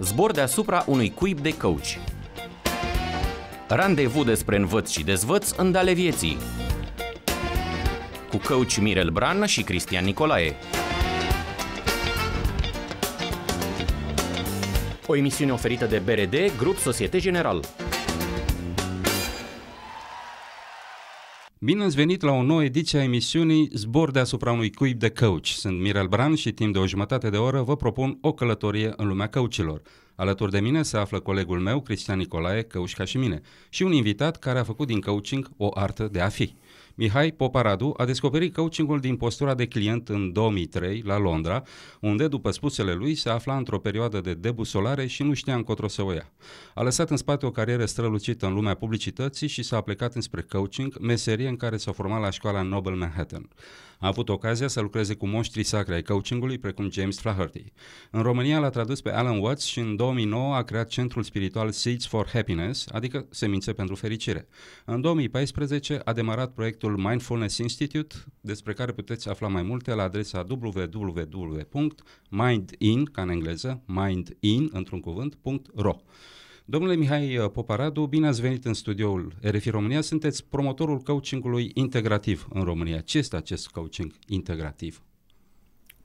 zbor deasupra unui cuib de căuci. Randevu despre învăț și dezvăț în dale vieții. Cu căuci Mirel Bran și Cristian Nicolae. O emisiune oferită de BRD, Grup Societe General. Bine ați venit la o nouă ediție a emisiunii Zbor deasupra unui cuib de căuci. Sunt Mirel Bran și timp de o jumătate de oră vă propun o călătorie în lumea căucilor. Alături de mine se află colegul meu, Cristian Nicolae, căuș ca și mine, și un invitat care a făcut din coaching o artă de a fi. Mihai Poparadu a descoperit coachingul din postura de client în 2003 la Londra, unde, după spusele lui, se afla într-o perioadă de debusolare și nu știa încotro să o ia. A lăsat în spate o carieră strălucită în lumea publicității și s-a plecat înspre coaching, meserie în care s-a format la școala Nobel Manhattan. A avut ocazia să lucreze cu moștrii sacri ai coachingului, precum James Flaherty. În România l-a tradus pe Alan Watts și în 2009 a creat centrul spiritual Seeds for Happiness, adică semințe pentru fericire. În 2014 a demarat proiectul Mindfulness Institute, despre care puteți afla mai multe la adresa www.mindin, ca în engleză, mindin, într-un cuvânt, .ro. Domnule Mihai uh, Poparadu, bine ați venit în studioul RFI România. Sunteți promotorul coachingului integrativ în România. Ce este acest coaching integrativ?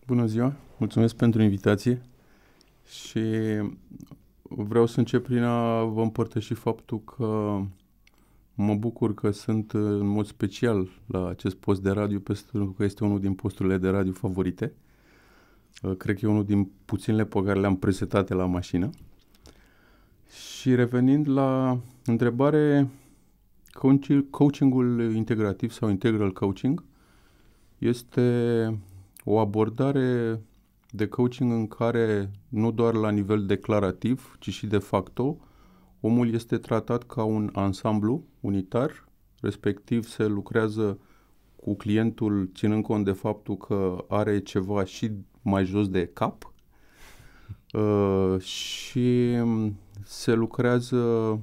Bună ziua, mulțumesc pentru invitație și vreau să încep prin a vă împărtăși faptul că mă bucur că sunt în mod special la acest post de radio pentru că este unul din posturile de radio favorite. Uh, cred că e unul din puținele pe care le-am presetate la mașină. Și revenind la întrebare, coachingul integrativ sau integral coaching este o abordare de coaching în care nu doar la nivel declarativ, ci și de facto, omul este tratat ca un ansamblu unitar, respectiv se lucrează cu clientul ținând cont de faptul că are ceva și mai jos de cap uh, și se lucrează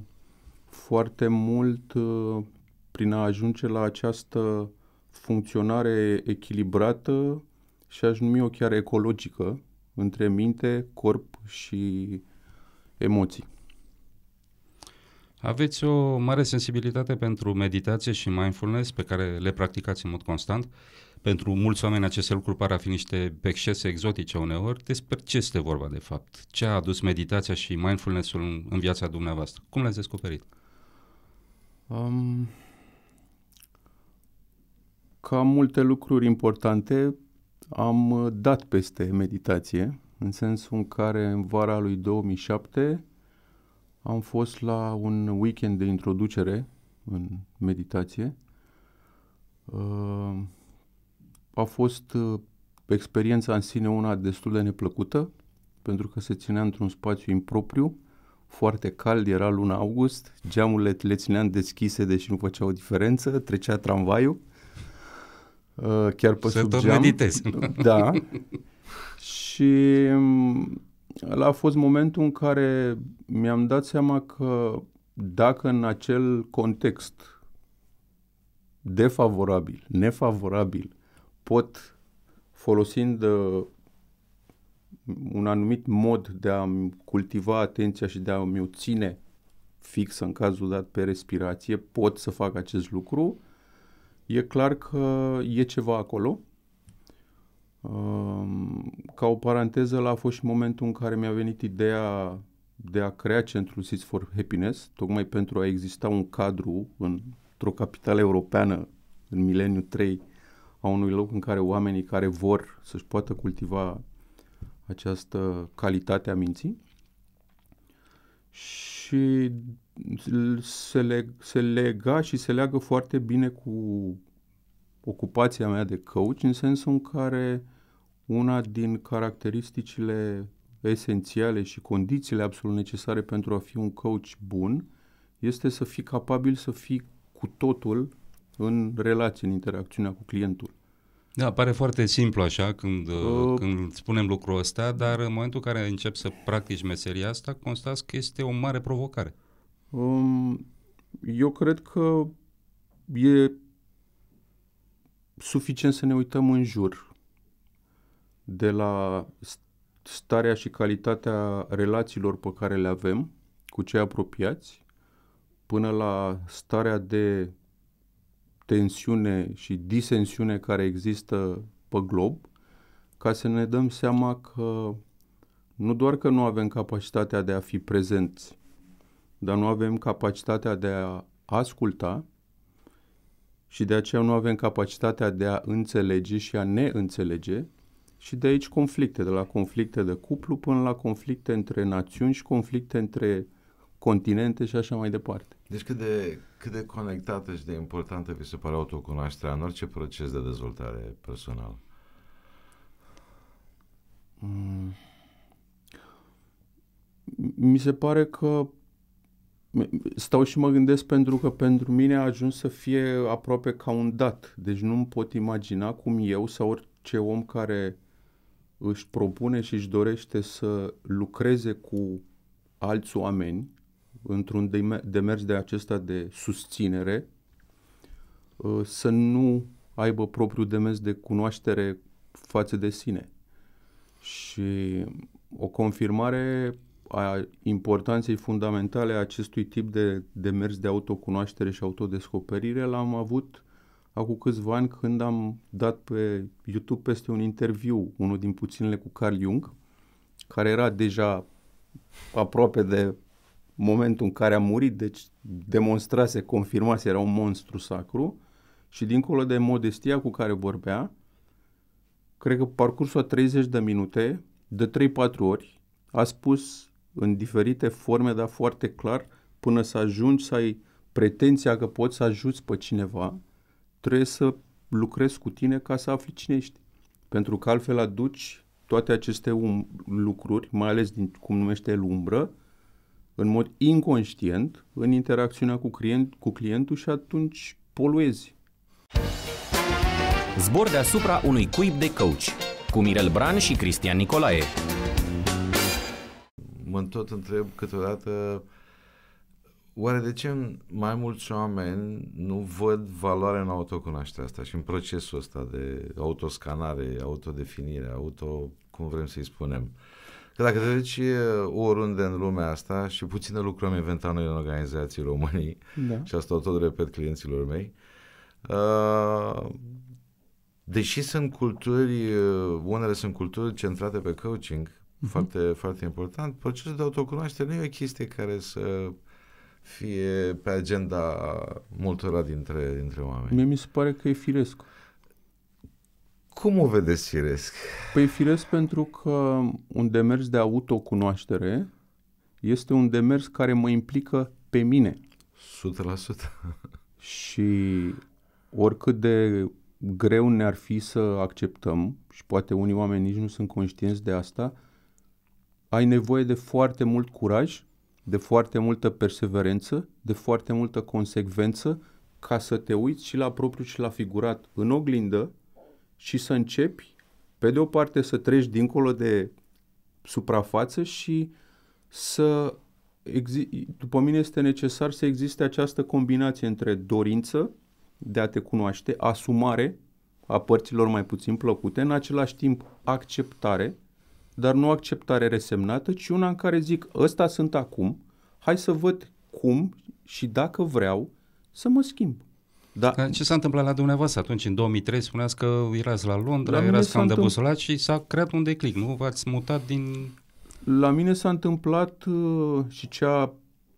foarte mult uh, prin a ajunge la această funcționare echilibrată și aș numi-o chiar ecologică între minte, corp și emoții. Aveți o mare sensibilitate pentru meditație și mindfulness pe care le practicați în mod constant. Uh, pentru mulți oameni aceste lucruri par a fi niște excese exotice uneori, despre ce este vorba de fapt? Ce a adus meditația și mindfulness-ul în, în viața dumneavoastră? Cum le-ați descoperit? Um, ca multe lucruri importante, am dat peste meditație, în sensul în care în vara lui 2007 am fost la un weekend de introducere în meditație. Uh, a fost uh, experiența în sine una destul de neplăcută, pentru că se ținea într-un spațiu impropriu, foarte cald, era luna august, geamurile le țineam deschise, deși nu făcea o diferență, trecea tramvaiul, uh, chiar pe se sub geam. Da. și mm, ăla a fost momentul în care mi-am dat seama că dacă în acel context defavorabil, nefavorabil, pot, folosind uh, un anumit mod de a cultiva atenția și de a mi-o ține fix în cazul dat pe respirație, pot să fac acest lucru, e clar că e ceva acolo. Um, ca o paranteză, a fost și momentul în care mi-a venit ideea de a crea centrul Seeds for Happiness, tocmai pentru a exista un cadru într-o capitală europeană în mileniu 3 a unui loc în care oamenii care vor să-și poată cultiva această calitate a minții și se, leg, se lega și se leagă foarte bine cu ocupația mea de coach în sensul în care una din caracteristicile esențiale și condițiile absolut necesare pentru a fi un coach bun este să fii capabil să fii cu totul în relație, în interacțiunea cu clientul. Da, pare foarte simplu așa când, uh, când spunem lucrul ăsta, dar în momentul în care încep să practici meseria asta, constați că este o mare provocare. Um, eu cred că e suficient să ne uităm în jur. De la starea și calitatea relațiilor pe care le avem cu cei apropiați, până la starea de tensiune și disensiune care există pe glob, ca să ne dăm seama că nu doar că nu avem capacitatea de a fi prezenți, dar nu avem capacitatea de a asculta și de aceea nu avem capacitatea de a înțelege și a ne înțelege și de aici conflicte, de la conflicte de cuplu până la conflicte între națiuni și conflicte între continente și așa mai departe. Deci cât de, cât de conectată și de importantă vi se pare autocunoașterea în orice proces de dezvoltare personală? Mm. Mi se pare că stau și mă gândesc pentru că pentru mine a ajuns să fie aproape ca un dat. Deci nu-mi pot imagina cum eu sau orice om care își propune și își dorește să lucreze cu alți oameni, într-un demers de acesta de susținere, uh, să nu aibă propriul demers de cunoaștere față de sine. Și o confirmare a importanței fundamentale a acestui tip de demers de autocunoaștere și autodescoperire l-am avut acum câțiva ani când am dat pe YouTube peste un interviu, unul din puținele cu Carl Jung, care era deja aproape de momentul în care a murit, deci demonstrase, confirmase, era un monstru sacru și dincolo de modestia cu care vorbea, cred că parcursul a 30 de minute, de 3-4 ori, a spus în diferite forme, dar foarte clar, până să ajungi să ai pretenția că poți să ajuți pe cineva, trebuie să lucrezi cu tine ca să afli cine ești. Pentru că altfel aduci toate aceste um- lucruri, mai ales din cum numește el umbră, în mod inconștient în interacțiunea cu, client, cu clientul și atunci poluezi. Zbor deasupra unui cuib de coach cu Mirel Bran și Cristian Nicolae. Mă tot întreb câteodată oare de ce mai mulți oameni nu văd valoare în autocunoașterea asta și în procesul ăsta de autoscanare, autodefinire, auto, cum vrem să-i spunem. Uh, Că dacă te duci oriunde în lumea asta și puține lucruri am inventat noi în organizații românii da. și asta tot repet clienților mei, uh, deși sunt culturi, uh, unele sunt culturi centrate pe coaching, uh-huh. foarte, foarte important, procesul de autocunoaștere nu e o chestie care să fie pe agenda multora dintre, dintre oameni. Mie mi se pare că e firesc. Cum o vedeți firesc? Păi firesc pentru că un demers de autocunoaștere este un demers care mă implică pe mine. 100%. Și oricât de greu ne-ar fi să acceptăm, și poate unii oameni nici nu sunt conștienți de asta, ai nevoie de foarte mult curaj, de foarte multă perseverență, de foarte multă consecvență ca să te uiți și la propriu și la figurat în oglindă și să începi, pe de o parte, să treci dincolo de suprafață și să, exi- după mine este necesar să existe această combinație între dorință de a te cunoaște, asumare a părților mai puțin plăcute, în același timp acceptare, dar nu acceptare resemnată, ci una în care zic, ăsta sunt acum, hai să văd cum și dacă vreau să mă schimb. Da. Ce s-a întâmplat la dumneavoastră atunci, în 2003, spuneați că erați la Londra, la erați cam debusolat și s-a creat un declic, nu? V-ați mutat din... La mine s-a întâmplat uh, și ce a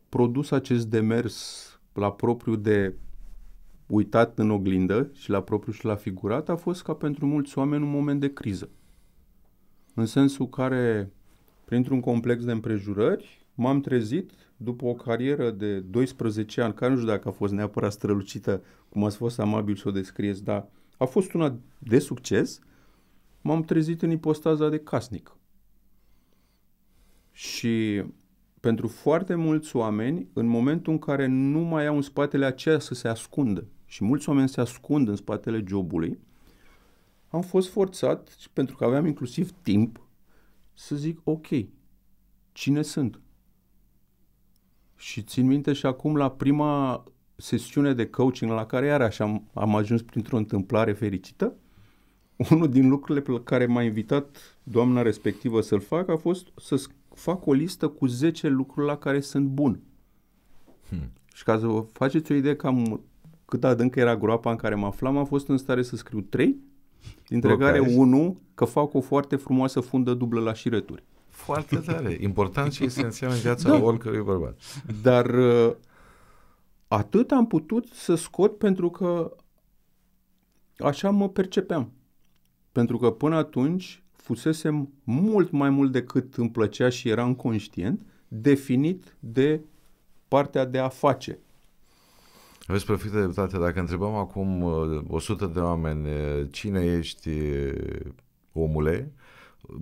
produs acest demers la propriu de uitat în oglindă și la propriu și la figurat a fost ca pentru mulți oameni un moment de criză. În sensul care, printr-un complex de împrejurări, m-am trezit după o carieră de 12 ani, care nu știu dacă a fost neapărat strălucită, cum ați fost amabil să o descrieți, dar a fost una de succes, m-am trezit în ipostaza de casnic. Și pentru foarte mulți oameni, în momentul în care nu mai au în spatele aceea să se ascundă, și mulți oameni se ascund în spatele jobului, am fost forțat, pentru că aveam inclusiv timp, să zic, ok, cine sunt? Și țin minte și acum la prima sesiune de coaching la care iar așa am, am ajuns printr-o întâmplare fericită, unul din lucrurile pe care m-a invitat doamna respectivă să-l fac a fost să fac o listă cu 10 lucruri la care sunt bun. Hmm. Și ca să vă faceți o idee cam cât adâncă era groapa în care mă aflam, am fost în stare să scriu 3, dintre Bă, care, 1 că fac o foarte frumoasă fundă dublă la șireturi. Foarte tare. Important și esențial în viața da. oricărui bărbat. Da. Dar uh, atât am putut să scot pentru că așa mă percepeam. Pentru că până atunci fusesem mult mai mult decât îmi plăcea și eram conștient, definit de partea de a face. Aveți perfectă dreptate. Dacă întrebăm acum 100 uh, de oameni uh, cine ești omule,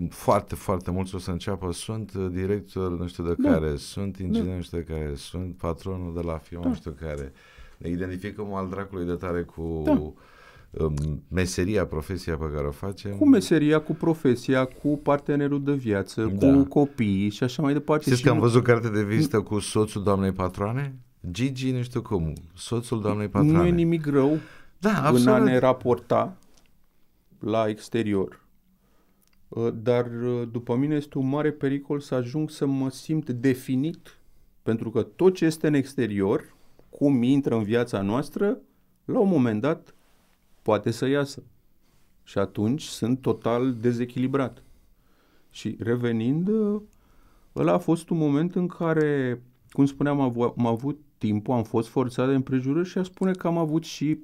foarte, foarte mulți o să înceapă, sunt uh, director nu știu de da. care, sunt da. inginer da. nu știu de care, sunt patronul de la firma da. nu știu care. Ne identificăm al dracului de tare cu da. Um, meseria, profesia pe care o facem. Cu meseria, cu profesia, cu partenerul de viață, da. cu copiii și așa mai departe. Știți și că am văzut carte de vizită cu soțul doamnei patroane? Gigi nu știu cum, soțul doamnei patroane. Nu e nimic rău da, absolut. în a ne raporta la exterior Uh, dar uh, după mine este un mare pericol să ajung să mă simt definit, pentru că tot ce este în exterior, cum intră în viața noastră, la un moment dat poate să iasă. Și atunci sunt total dezechilibrat. Și revenind, uh, ăla a fost un moment în care, cum spuneam, am avut timpul, am fost forțat de împrejurări și a spune că am avut și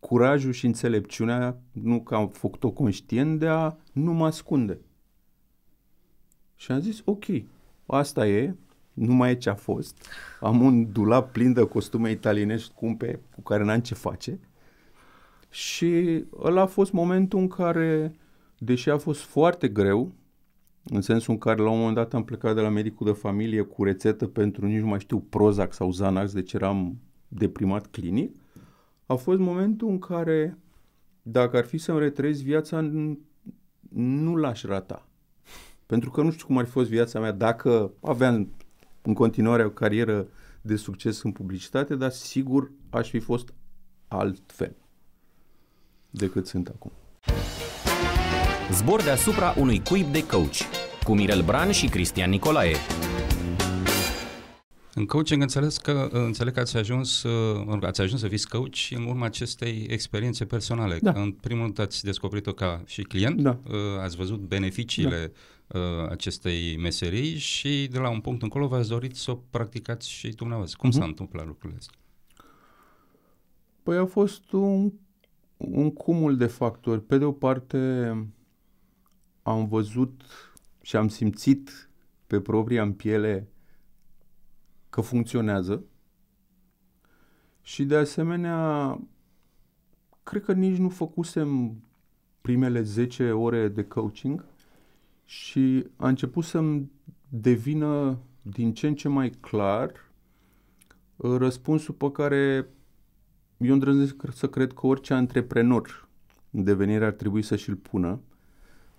curajul și înțelepciunea, nu că am făcut-o conștient, de a nu mă ascunde. Și am zis, ok, asta e, nu mai e ce a fost. Am un dulap plin de costume italienești cumpe cu care n-am ce face. Și ăla a fost momentul în care, deși a fost foarte greu, în sensul în care la un moment dat am plecat de la medicul de familie cu rețetă pentru nici nu mai știu Prozac sau Xanax, deci eram deprimat clinic, a fost momentul în care, dacă ar fi să-mi retrez viața, nu l-aș rata. Pentru că nu știu cum ar fi fost viața mea dacă aveam în continuare o carieră de succes în publicitate, dar sigur aș fi fost altfel decât sunt acum. Zbor deasupra unui cuib de coach cu Mirel Bran și Cristian Nicolae. În coaching înțeles că, înțeleg că ați ajuns, ați ajuns să fiți coach în urma acestei experiențe personale. Da. În primul rând ați descoperit-o ca și client, da. Uh, ați văzut beneficiile da. Uh, acestei meserii și de la un punct încolo v-ați dorit să o practicați și dumneavoastră. Cum uh-huh. s-a întâmplat lucrurile astea? Păi a fost un, un cumul de factori. Pe de o parte am văzut și am simțit pe propria în piele că funcționează și de asemenea cred că nici nu făcusem primele 10 ore de coaching și a început să-mi devină din ce în ce mai clar uh, răspunsul pe care eu îndrăznesc să cred că orice antreprenor în devenire ar trebui să și-l pună,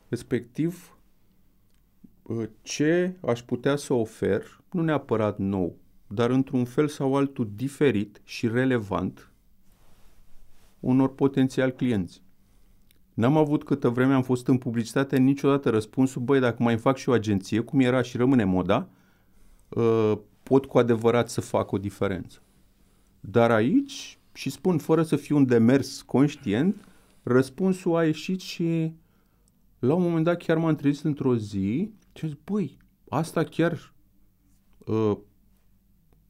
respectiv uh, ce aș putea să ofer nu neapărat nou, dar într-un fel sau altul diferit și relevant unor potențial clienți. N-am avut câtă vreme am fost în publicitate niciodată răspunsul, băi, dacă mai fac și o agenție, cum era și rămâne moda, ă, pot cu adevărat să fac o diferență. Dar aici, și spun fără să fiu un demers conștient, răspunsul a ieșit și la un moment dat chiar m-am trezit într-o zi și am zis, băi, asta chiar Uh,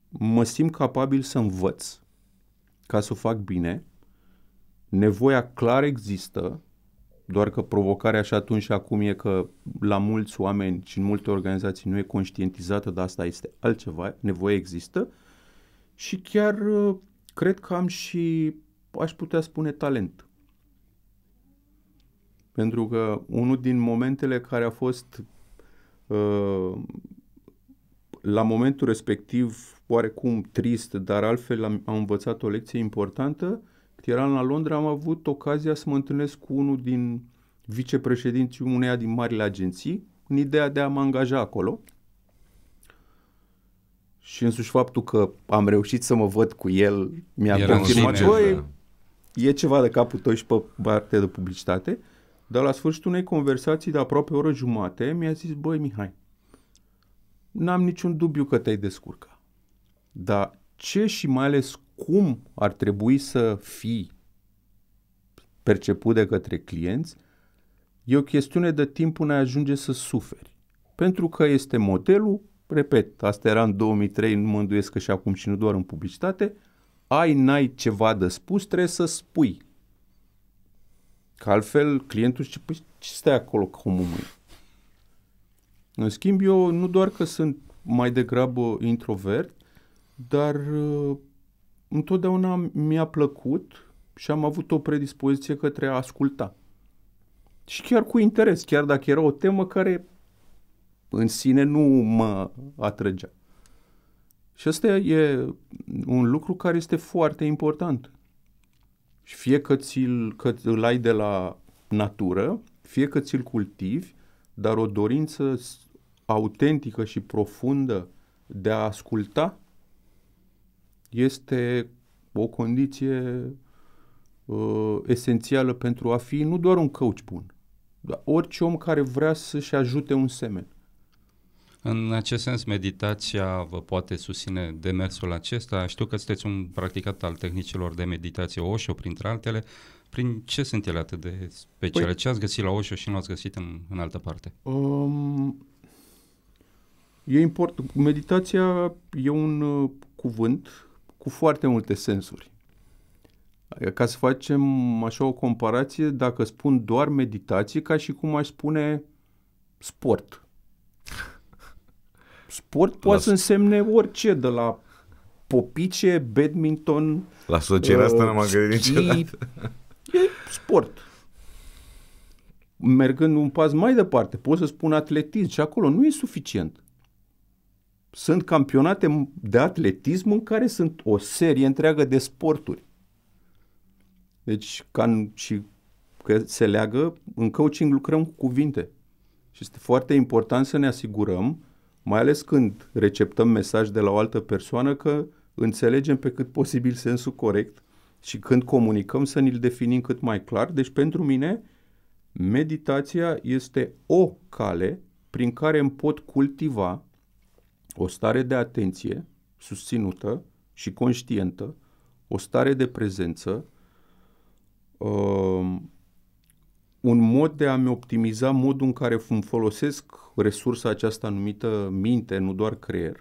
mă simt capabil să învăț ca să o fac bine. Nevoia clar există, doar că provocarea și atunci și acum e că la mulți oameni și în multe organizații nu e conștientizată, dar asta este altceva, nevoie există și chiar uh, cred că am și, aș putea spune, talent. Pentru că unul din momentele care a fost uh, la momentul respectiv oarecum trist, dar altfel am, am învățat o lecție importantă. Când eram la Londra, am avut ocazia să mă întâlnesc cu unul din vicepreședinții uneia din marile agenții, în ideea de a mă angaja acolo. Și însuși faptul că am reușit să mă văd cu el mi-a confirmat că da. e ceva de capul tău și pe partea de publicitate. Dar la sfârșitul unei conversații de aproape o oră jumate mi-a zis, băi Mihai, n-am niciun dubiu că te-ai descurca. Dar ce și mai ales cum ar trebui să fii perceput de către clienți, e o chestiune de timp până ajunge să suferi. Pentru că este modelul, repet, asta era în 2003, nu mă că și acum și nu doar în publicitate, ai, n-ai ceva de spus, trebuie să spui. Că altfel clientul zice, păi ce stai acolo cu omul mâine? În schimb, eu nu doar că sunt mai degrabă introvert, dar uh, întotdeauna mi-a plăcut și am avut o predispoziție către a asculta. Și chiar cu interes, chiar dacă era o temă care în sine nu mă atrăgea. Și asta e un lucru care este foarte important. Și fie că, ți-l, că îl ai de la natură, fie că ți-l cultivi, dar o dorință autentică și profundă de a asculta este o condiție uh, esențială pentru a fi nu doar un coach bun, dar orice om care vrea să-și ajute un semen. În acest sens, meditația vă poate susține demersul acesta. Știu că sunteți un practicat al tehnicilor de meditație Osho, printre altele prin ce sunt ele atât de speciale? Păi, ce ați găsit la Oșo și nu ați găsit în, în altă parte? Um, e important. Meditația e un uh, cuvânt cu foarte multe sensuri. Adică ca să facem așa o comparație, dacă spun doar meditație, ca și cum aș spune sport. Sport poate să însemne orice, de la popice, badminton, La asocierea uh, asta nu am uh, gândit niciodată. E sport. Mergând un pas mai departe, pot să spun atletism și acolo nu e suficient. Sunt campionate de atletism în care sunt o serie întreagă de sporturi. Deci, ca și că se leagă, în coaching lucrăm cu cuvinte. Și este foarte important să ne asigurăm, mai ales când receptăm mesaj de la o altă persoană, că înțelegem pe cât posibil sensul corect și când comunicăm să ne-l definim cât mai clar. Deci pentru mine meditația este o cale prin care îmi pot cultiva o stare de atenție susținută și conștientă, o stare de prezență, um, un mod de a-mi optimiza modul în care îmi folosesc resursa aceasta numită minte, nu doar creier,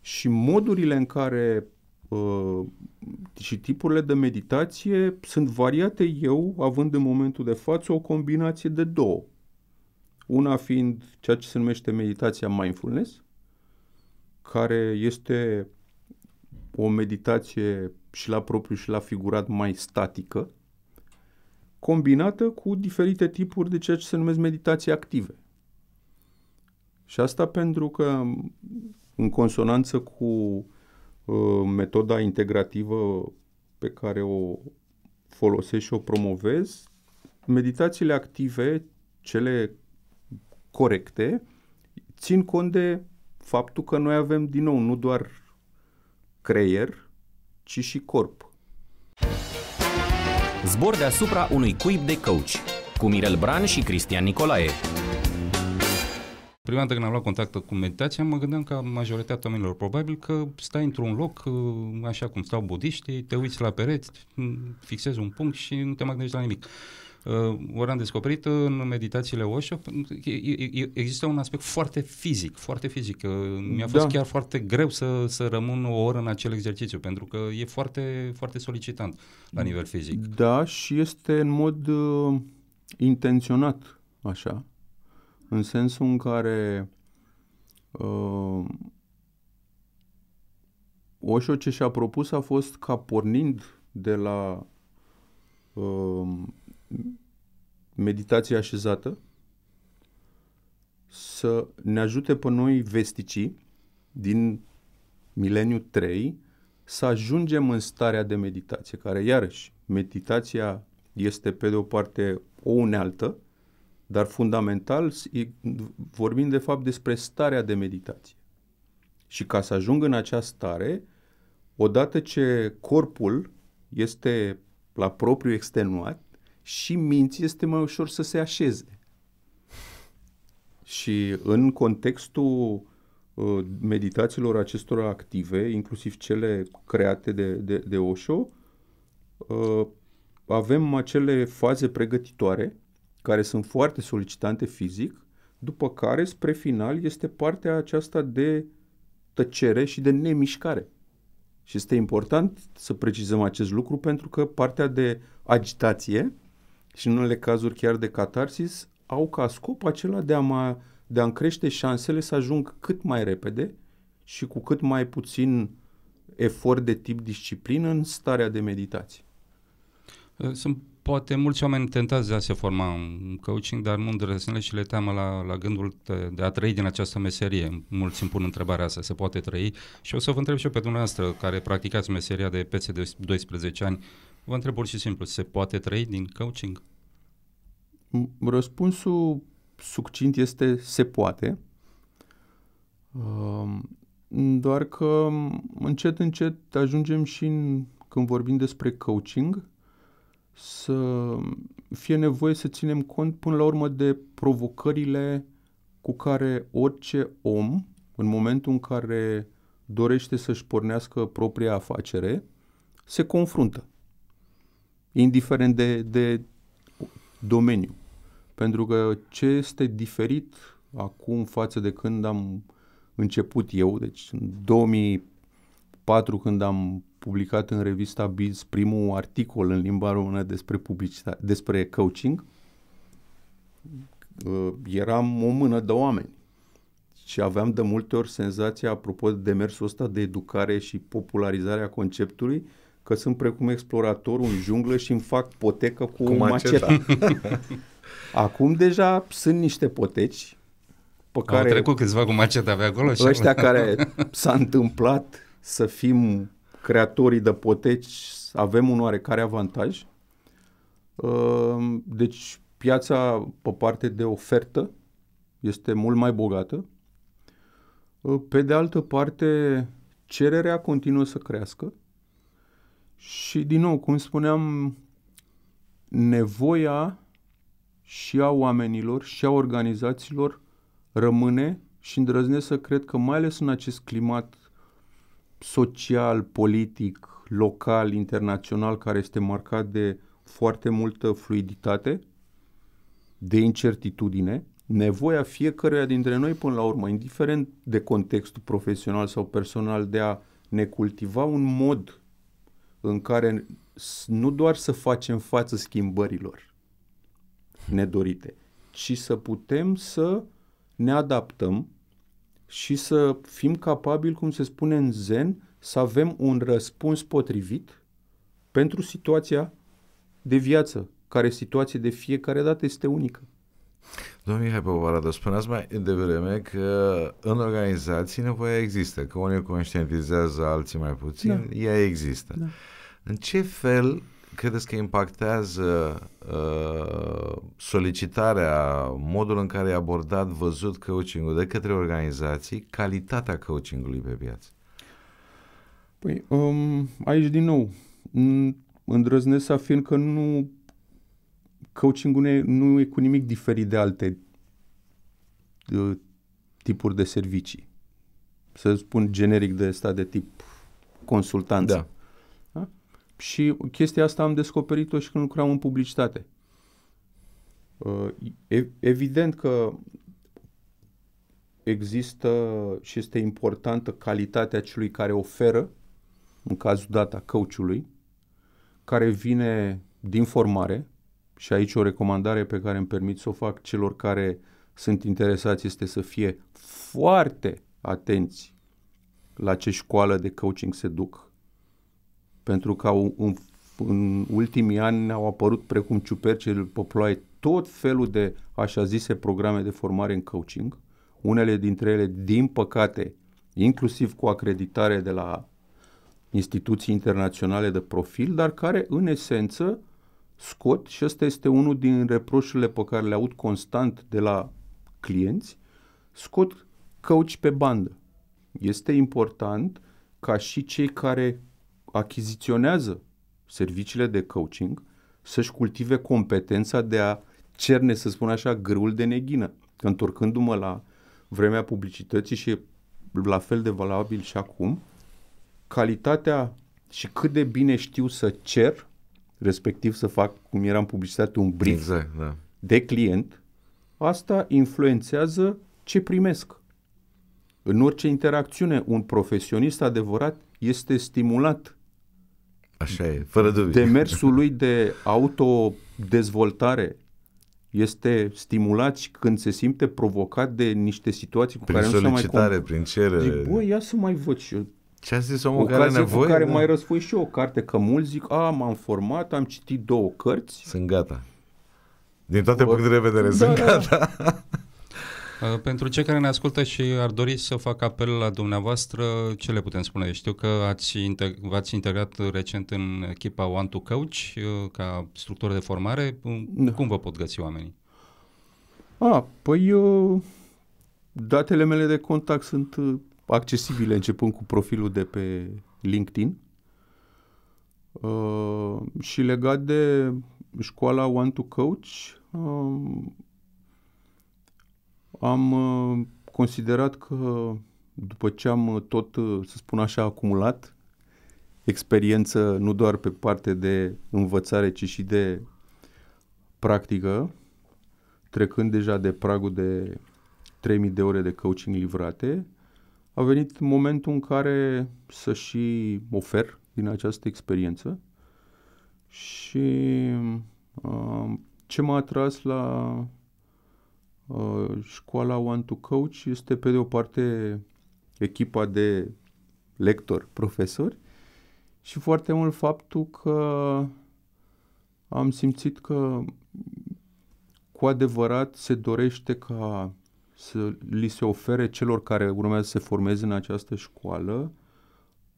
și modurile în care Uh, și tipurile de meditație sunt variate eu, având în momentul de față o combinație de două. Una fiind ceea ce se numește meditația mindfulness, care este o meditație și la propriu și la figurat mai statică, combinată cu diferite tipuri de ceea ce se numește meditații active. Și asta pentru că, în consonanță cu Uh, metoda integrativă pe care o folosesc și o promovez, meditațiile active, cele corecte, țin cont de faptul că noi avem, din nou, nu doar creier, ci și corp. Zbor deasupra unui cuib de coach cu Mirel Bran și Cristian Nicolae. Prima dată când am luat contact cu meditația, mă gândeam ca majoritatea oamenilor probabil că stai într-un loc, uh, așa cum stau budiștii, te uiți la pereți, fixezi un punct și nu te mai gândești la nimic. Uh, ori am descoperit uh, în meditațiile Osho, uh, există un aspect foarte fizic, foarte fizic. Mi-a fost da. chiar foarte greu să, să rămân o oră în acel exercițiu, pentru că e foarte, foarte solicitant la nivel fizic. Da, și este în mod uh, intenționat, așa în sensul în care uh, Oșo ce și-a propus a fost ca pornind de la uh, meditația așezată să ne ajute pe noi vesticii din mileniu 3 să ajungem în starea de meditație, care iarăși meditația este pe de o parte o unealtă dar fundamental vorbim de fapt despre starea de meditație. Și ca să ajung în acea stare, odată ce corpul este la propriu extenuat și minții este mai ușor să se așeze. Și în contextul uh, meditațiilor acestor active, inclusiv cele create de, de, de Osho, uh, avem acele faze pregătitoare care sunt foarte solicitante fizic, după care, spre final, este partea aceasta de tăcere și de nemișcare. Și este important să precizăm acest lucru pentru că partea de agitație și în unele cazuri chiar de catarsis au ca scop acela de a, ma, de a crește șansele să ajung cât mai repede și cu cât mai puțin efort de tip disciplină în starea de meditație. Sunt poate mulți oameni tentați de a se forma un coaching, dar nu îndrăznele și le teamă la, la gândul de, de a trăi din această meserie. Mulți îmi pun întrebarea asta, se poate trăi? Și o să vă întreb și eu pe dumneavoastră, care practicați meseria de peste de 12 ani, vă întreb pur și simplu, se poate trăi din coaching? Răspunsul succint este se poate, um, doar că încet, încet ajungem și în, când vorbim despre coaching – să fie nevoie să ținem cont până la urmă de provocările cu care orice om, în momentul în care dorește să-și pornească propria afacere, se confruntă, indiferent de, de domeniu. Pentru că ce este diferit acum față de când am început eu, deci în 2000 2004, când am publicat în revista Biz primul articol în limba română despre, publicitate, despre coaching, uh, eram o mână de oameni și aveam de multe ori senzația, apropo de demersul ăsta de educare și popularizarea conceptului, că sunt precum explorator în junglă și îmi fac potecă cu, cu maceta. maceta. Acum deja sunt niște poteci pe care... Au trecut câțiva cu maceta pe acolo și... Ăștia care s-a întâmplat să fim creatorii de poteci, avem un oarecare avantaj. Ehm, deci piața pe parte de ofertă este mult mai bogată. Ehm, pe de altă parte, cererea continuă să crească și, din nou, cum spuneam, nevoia și a oamenilor și a organizațiilor rămâne și îndrăznesc să cred că, mai ales în acest climat social, politic, local, internațional, care este marcat de foarte multă fluiditate, de incertitudine, nevoia fiecăruia dintre noi până la urmă, indiferent de contextul profesional sau personal, de a ne cultiva un mod în care nu doar să facem față schimbărilor nedorite, ci să putem să ne adaptăm și să fim capabili, cum se spune în zen, să avem un răspuns potrivit pentru situația de viață, care situație de fiecare dată este unică. Domnul Mihai Povaradă, spuneați mai devreme că în organizații nevoia există, că unii conștientizează, alții mai puțin, da. ea există. Da. În ce fel credeți că impactează uh, solicitarea, modul în care e abordat, văzut coachingul de către organizații, calitatea coachingului pe piață? Păi, um, aici din nou, îndrăznesc să afirm că nu coachingul nu e, nu e cu nimic diferit de alte de, tipuri de servicii. Să spun generic de stat de tip consultanță. Da și chestia asta am descoperit-o și când lucram în publicitate. Uh, evident că există și este importantă calitatea celui care oferă, în cazul dat a coachului, care vine din formare și aici o recomandare pe care îmi permit să o fac celor care sunt interesați este să fie foarte atenți la ce școală de coaching se duc pentru că au, în, în ultimii ani au apărut precum ciupercele populare tot felul de așa zise programe de formare în coaching, unele dintre ele, din păcate, inclusiv cu acreditare de la instituții internaționale de profil, dar care, în esență, scot, și ăsta este unul din reproșurile pe care le aud constant de la clienți, scot coach pe bandă. Este important ca și cei care achiziționează serviciile de coaching să-și cultive competența de a cerne, să spun așa, grâul de neghină. întorcându-mă la vremea publicității și la fel de valabil și acum, calitatea și cât de bine știu să cer, respectiv să fac, cum era în publicitate, un brief exact, da. de client, asta influențează ce primesc. În orice interacțiune, un profesionist adevărat este stimulat Așa e, fără dubii. Demersul lui de autodezvoltare este stimulat și când se simte provocat de niște situații cu prin care nu se mai comp- prin cerere. Zic, bă, ia să mai văd și eu. Ce a zis omul care nevoie? care da? mai răspui și eu o carte, că mulți zic, a, m-am format, am citit două cărți. Sunt gata. Din toate punctele de vedere, da, sunt da. gata. Uh, pentru cei care ne ascultă și ar dori să facă apel la dumneavoastră, ce le putem spune? Știu că ați integ- v-ați integrat recent în echipa One to Coach uh, ca structură de formare. Da. Cum vă pot găsi oamenii? A, păi eu... Uh, datele mele de contact sunt accesibile începând cu profilul de pe LinkedIn. Uh, și legat de școala One to Coach, am uh, considerat că după ce am uh, tot, uh, să spun așa, acumulat experiență nu doar pe parte de învățare, ci și de practică, trecând deja de pragul de 3000 de ore de coaching livrate, a venit momentul în care să și ofer din această experiență și uh, ce m-a atras la Uh, școala One to Coach este pe de o parte echipa de lectori, profesori și foarte mult faptul că am simțit că cu adevărat se dorește ca să li se ofere celor care urmează să se formeze în această școală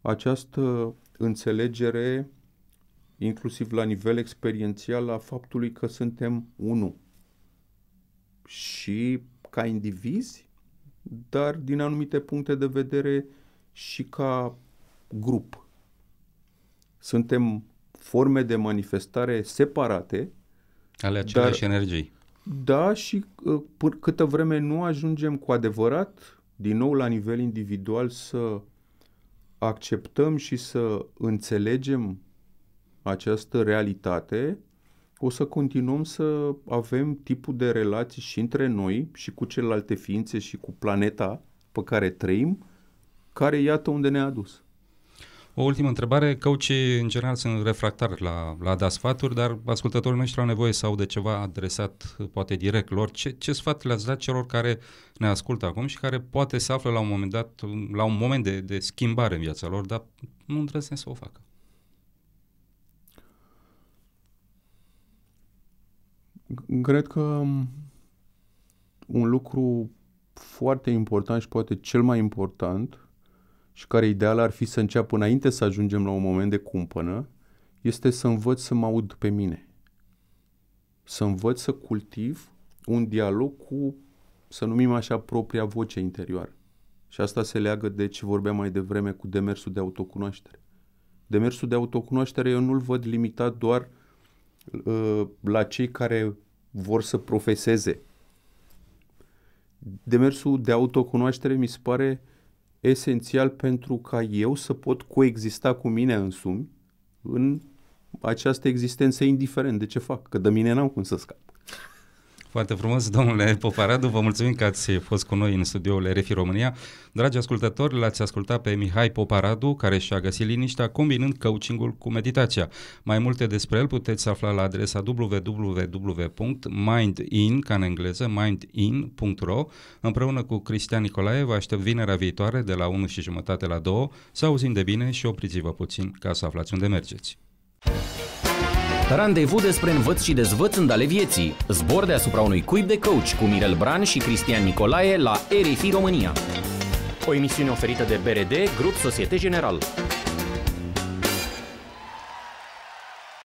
această înțelegere inclusiv la nivel experiențial a faptului că suntem unul și ca indivizi, dar din anumite puncte de vedere și ca grup. Suntem forme de manifestare separate. Ale aceleași dar, energii. Da, și ă, câtă vreme nu ajungem cu adevărat, din nou la nivel individual, să acceptăm și să înțelegem această realitate, o să continuăm să avem tipul de relații și între noi și cu celelalte ființe și cu planeta pe care trăim, care iată unde ne-a adus. O ultimă întrebare. Căucii, în general, sunt refractari la, la da sfaturi, dar ascultătorii noștri au nevoie să de ceva adresat, poate direct lor. Ce, ce sfat le-ați dat celor care ne ascultă acum și care poate se află la un moment dat, la un moment de, de schimbare în viața lor, dar nu îndrăznesc să o facă? Cred că un lucru foarte important și poate cel mai important și care ideal ar fi să înceapă înainte să ajungem la un moment de cumpănă, este să învăț să mă aud pe mine. Să învăț să cultiv un dialog cu, să numim așa, propria voce interioară. Și asta se leagă de ce vorbeam mai devreme cu demersul de autocunoaștere. Demersul de autocunoaștere eu nu-l văd limitat doar Uh, la cei care vor să profeseze. Demersul de autocunoaștere mi se pare esențial pentru ca eu să pot coexista cu mine însumi în această existență indiferent de ce fac, că de mine n-am cum să scap. Foarte frumos, domnule Poparadu, vă mulțumim că ați fost cu noi în studioul RFI România. Dragi ascultători, l-ați ascultat pe Mihai Poparadu, care și-a găsit liniștea combinând coachingul cu meditația. Mai multe despre el puteți afla la adresa www.mindin, ca în engleză, mindin.ro. Împreună cu Cristian Nicolae vă aștept vinerea viitoare de la 1 și jumătate la 2. Să auzim de bine și opriți-vă puțin ca să aflați unde mergeți. Randevu despre învăț și dezvăț în dale vieții. Zbor deasupra unui cuib de coach cu Mirel Bran și Cristian Nicolae la RFI România. O emisiune oferită de BRD, Grup Societe General.